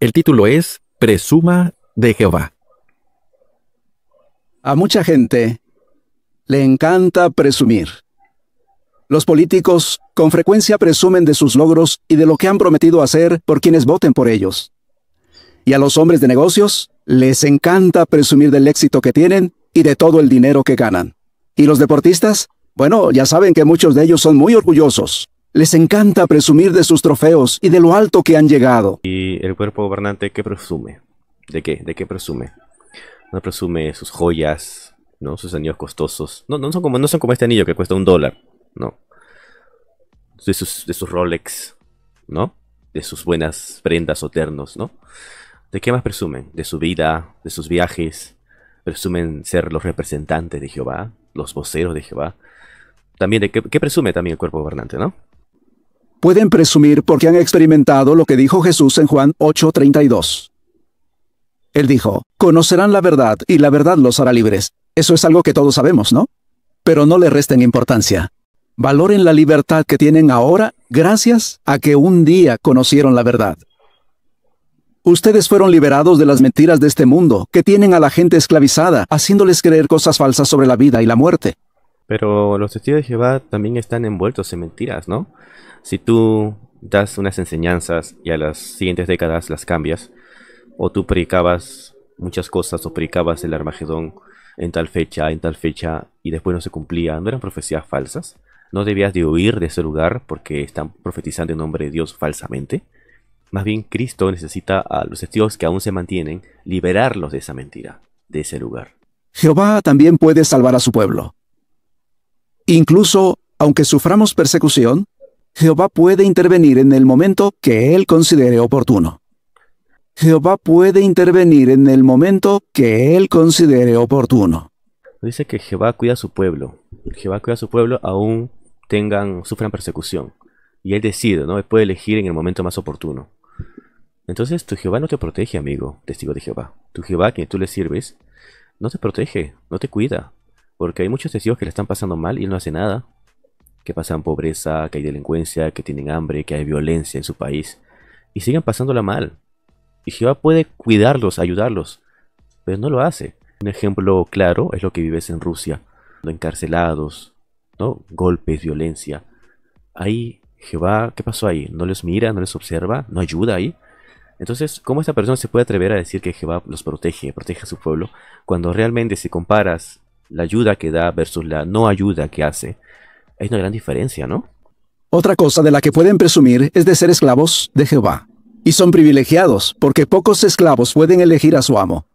El título es Presuma de Jehová. A mucha gente le encanta presumir. Los políticos con frecuencia presumen de sus logros y de lo que han prometido hacer por quienes voten por ellos. Y a los hombres de negocios les encanta presumir del éxito que tienen y de todo el dinero que ganan. Y los deportistas, bueno, ya saben que muchos de ellos son muy orgullosos. Les encanta presumir de sus trofeos y de lo alto que han llegado. ¿Y el cuerpo gobernante qué presume? ¿De qué? ¿De qué presume? No presume sus joyas, ¿no? Sus anillos costosos. No, no son como, no son como este anillo que cuesta un dólar, ¿no? De sus, Rolex, ¿no? De sus buenas prendas o ternos, ¿no? ¿De qué más presumen? De su vida, de sus viajes. Presumen ser los representantes de Jehová, los voceros de Jehová. También de qué, qué presume también el cuerpo gobernante, ¿no? pueden presumir porque han experimentado lo que dijo Jesús en Juan 8:32. Él dijo, conocerán la verdad y la verdad los hará libres. Eso es algo que todos sabemos, ¿no? Pero no le resten importancia. Valoren la libertad que tienen ahora gracias a que un día conocieron la verdad. Ustedes fueron liberados de las mentiras de este mundo, que tienen a la gente esclavizada, haciéndoles creer cosas falsas sobre la vida y la muerte. Pero los testigos de Jehová también están envueltos en mentiras, ¿no? Si tú das unas enseñanzas y a las siguientes décadas las cambias, o tú predicabas muchas cosas, o predicabas el Armagedón en tal fecha, en tal fecha, y después no se cumplía, ¿no eran profecías falsas? ¿No debías de huir de ese lugar porque están profetizando en nombre de Dios falsamente? Más bien Cristo necesita a los testigos que aún se mantienen liberarlos de esa mentira, de ese lugar. Jehová también puede salvar a su pueblo. Incluso, aunque suframos persecución, Jehová puede intervenir en el momento que Él considere oportuno. Jehová puede intervenir en el momento que Él considere oportuno. Dice que Jehová cuida a su pueblo. Jehová cuida a su pueblo aún tengan, sufran persecución. Y Él decide, ¿no? Él puede elegir en el momento más oportuno. Entonces tu Jehová no te protege, amigo, testigo de Jehová. Tu Jehová, a quien tú le sirves, no te protege, no te cuida. Porque hay muchos testigos que le están pasando mal y él no hace nada. Que pasan pobreza, que hay delincuencia, que tienen hambre, que hay violencia en su país. Y siguen pasándola mal. Y Jehová puede cuidarlos, ayudarlos. Pero no lo hace. Un ejemplo claro es lo que vives en Rusia. Encarcelados, ¿no? Golpes, violencia. Ahí, Jehová, ¿qué pasó ahí? ¿No les mira? ¿No les observa? ¿No ayuda ahí? Entonces, ¿cómo esta persona se puede atrever a decir que Jehová los protege, protege a su pueblo, cuando realmente si comparas la ayuda que da versus la no ayuda que hace. Hay una gran diferencia, ¿no? Otra cosa de la que pueden presumir es de ser esclavos de Jehová. Y son privilegiados, porque pocos esclavos pueden elegir a su amo.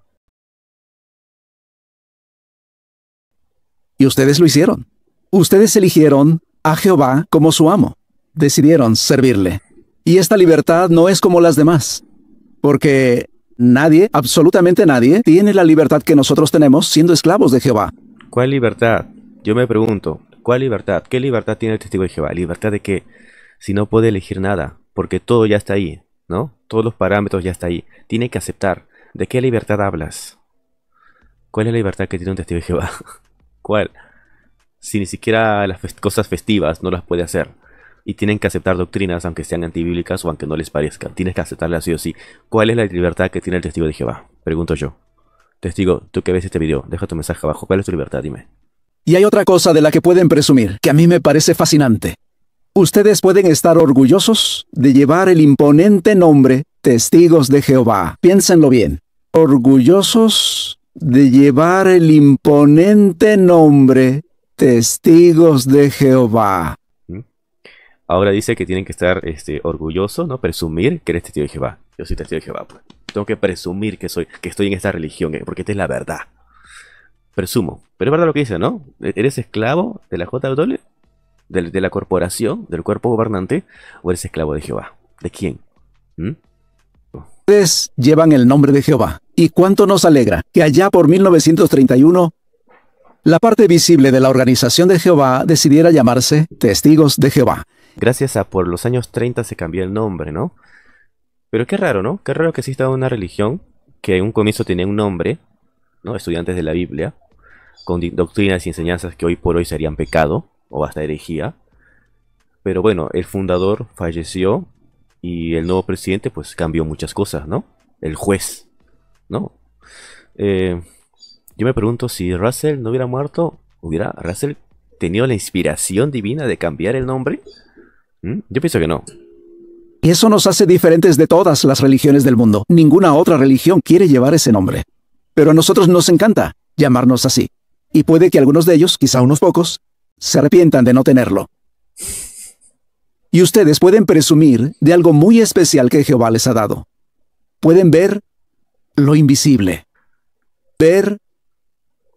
Y ustedes lo hicieron. Ustedes eligieron a Jehová como su amo. Decidieron servirle. Y esta libertad no es como las demás, porque nadie, absolutamente nadie, tiene la libertad que nosotros tenemos siendo esclavos de Jehová. ¿Cuál libertad? Yo me pregunto, ¿cuál libertad? ¿Qué libertad tiene el testigo de Jehová? ¿Libertad de qué? Si no puede elegir nada, porque todo ya está ahí, ¿no? Todos los parámetros ya están ahí. Tiene que aceptar. ¿De qué libertad hablas? ¿Cuál es la libertad que tiene un testigo de Jehová? ¿Cuál? Si ni siquiera las cosas festivas no las puede hacer. Y tienen que aceptar doctrinas, aunque sean antibíblicas o aunque no les parezcan. Tienes que aceptarlas sí o sí. ¿Cuál es la libertad que tiene el testigo de Jehová? Pregunto yo. Testigo, tú que ves este video, deja tu mensaje abajo. ¿Cuál es tu libertad? Dime. Y hay otra cosa de la que pueden presumir, que a mí me parece fascinante. Ustedes pueden estar orgullosos de llevar el imponente nombre Testigos de Jehová. Piénsenlo bien. Orgullosos de llevar el imponente nombre Testigos de Jehová. Ahora dice que tienen que estar este, orgullosos, ¿no? Presumir que eres testigo de Jehová. Yo soy testigo de Jehová, pues. Tengo que presumir que soy, que estoy en esta religión, eh, porque esta es la verdad. Presumo. Pero es verdad lo que dice, ¿no? E-, ¿Eres esclavo de la JW? ¿De, de la corporación? ¿Del cuerpo gobernante? ¿O eres esclavo de Jehová? ¿De quién? ¿Mm? Ustedes llevan el nombre de Jehová. Y cuánto nos alegra que allá por 1931 la parte visible de la organización de Jehová decidiera llamarse Testigos de Jehová. Gracias a por los años 30 se cambió el nombre, ¿no? Pero qué raro, ¿no? Qué raro que exista una religión que en un comienzo tenía un nombre, ¿no? Estudiantes de la Biblia, con doctrinas y enseñanzas que hoy por hoy serían pecado o hasta herejía. Pero bueno, el fundador falleció y el nuevo presidente pues cambió muchas cosas, ¿no? El juez, ¿no? Eh, yo me pregunto si Russell no hubiera muerto, hubiera Russell tenido la inspiración divina de cambiar el nombre. ¿Mm? Yo pienso que no. Y eso nos hace diferentes de todas las religiones del mundo. Ninguna otra religión quiere llevar ese nombre. Pero a nosotros nos encanta llamarnos así. Y puede que algunos de ellos, quizá unos pocos, se arrepientan de no tenerlo. Y ustedes pueden presumir de algo muy especial que Jehová les ha dado. Pueden ver lo invisible. Ver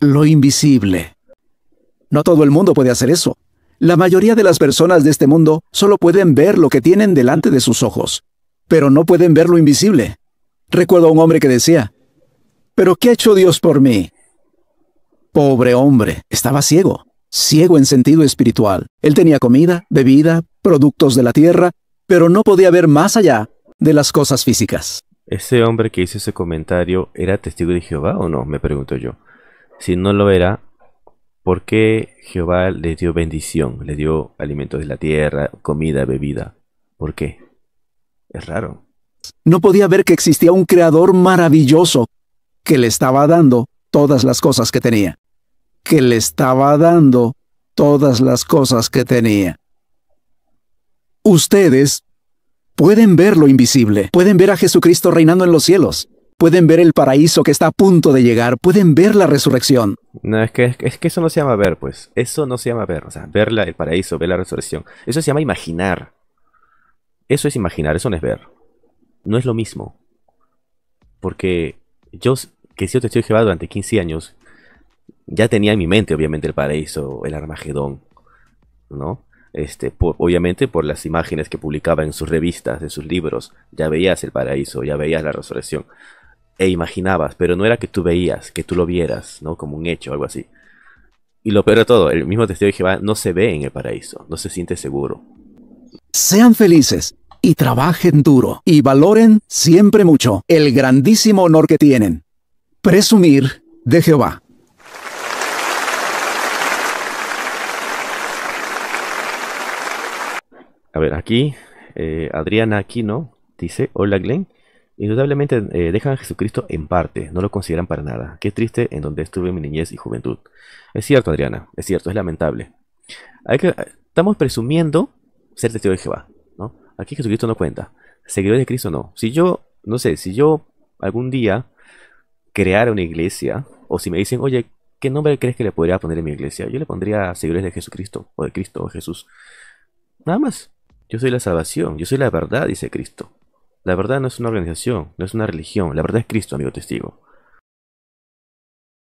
lo invisible. No todo el mundo puede hacer eso. La mayoría de las personas de este mundo solo pueden ver lo que tienen delante de sus ojos, pero no pueden ver lo invisible. Recuerdo a un hombre que decía, ¿pero qué ha hecho Dios por mí? Pobre hombre, estaba ciego, ciego en sentido espiritual. Él tenía comida, bebida, productos de la tierra, pero no podía ver más allá de las cosas físicas. ¿Ese hombre que hizo ese comentario era testigo de Jehová o no? Me pregunto yo. Si no lo era, porque Jehová le dio bendición, le dio alimentos de la tierra, comida, bebida. ¿Por qué? Es raro. No podía ver que existía un creador maravilloso que le estaba dando todas las cosas que tenía. Que le estaba dando todas las cosas que tenía. Ustedes pueden ver lo invisible, pueden ver a Jesucristo reinando en los cielos, pueden ver el paraíso que está a punto de llegar, pueden ver la resurrección. No, es que, es que eso no se llama ver, pues. Eso no se llama ver. O sea, ver el paraíso, ver la resurrección. Eso se llama imaginar. Eso es imaginar, eso no es ver. No es lo mismo. Porque yo, que si yo te estoy llevando durante 15 años, ya tenía en mi mente, obviamente, el paraíso, el Armagedón, ¿no? Este, obviamente por las imágenes que publicaba en sus revistas, en sus libros, ya veías el paraíso, ya veías la resurrección e imaginabas, pero no era que tú veías, que tú lo vieras, ¿no? Como un hecho, algo así. Y lo peor de todo, el mismo testigo de Jehová no se ve en el paraíso, no se siente seguro. Sean felices y trabajen duro y valoren siempre mucho el grandísimo honor que tienen. Presumir de Jehová. A ver, aquí eh, Adriana Adriana ¿no? dice, hola Glenn, Indudablemente eh, dejan a Jesucristo en parte, no lo consideran para nada. Qué triste en donde estuve mi niñez y juventud. Es cierto, Adriana, es cierto, es lamentable. que, estamos presumiendo ser testigo de Jehová, ¿no? Aquí Jesucristo no cuenta. Seguidores de Cristo no. Si yo, no sé, si yo algún día creara una iglesia, o si me dicen, oye, ¿qué nombre crees que le podría poner en mi iglesia? Yo le pondría seguidores de Jesucristo, o de Cristo, o Jesús. Nada más. Yo soy la salvación, yo soy la verdad, dice Cristo. La verdad no es una organización, no es una religión, la verdad es Cristo, amigo testigo.